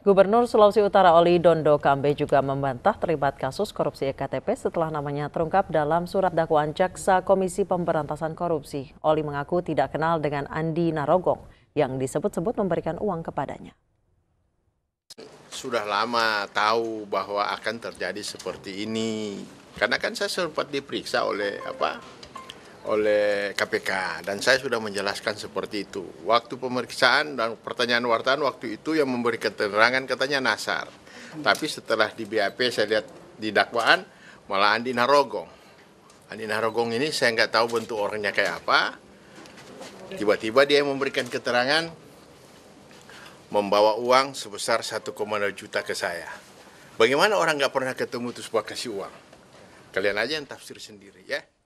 Gubernur Sulawesi Utara Oli Dondo Kambe juga membantah terlibat kasus korupsi EKTP setelah namanya terungkap dalam surat dakwaan jaksa Komisi Pemberantasan Korupsi. Oli mengaku tidak kenal dengan Andi Narogong yang disebut-sebut memberikan uang kepadanya. Sudah lama tahu bahwa akan terjadi seperti ini. Karena kan saya sempat diperiksa oleh apa oleh KPK dan saya sudah menjelaskan seperti itu. Waktu pemeriksaan dan pertanyaan wartawan waktu itu yang memberi keterangan katanya Nasar. Tapi setelah di BAP saya lihat di dakwaan malah Andi Narogong. Andi Narogong ini saya nggak tahu bentuk orangnya kayak apa. Tiba-tiba dia memberikan keterangan membawa uang sebesar 1,2 juta ke saya. Bagaimana orang nggak pernah ketemu terus buat kasih uang? Kalian aja yang tafsir sendiri ya.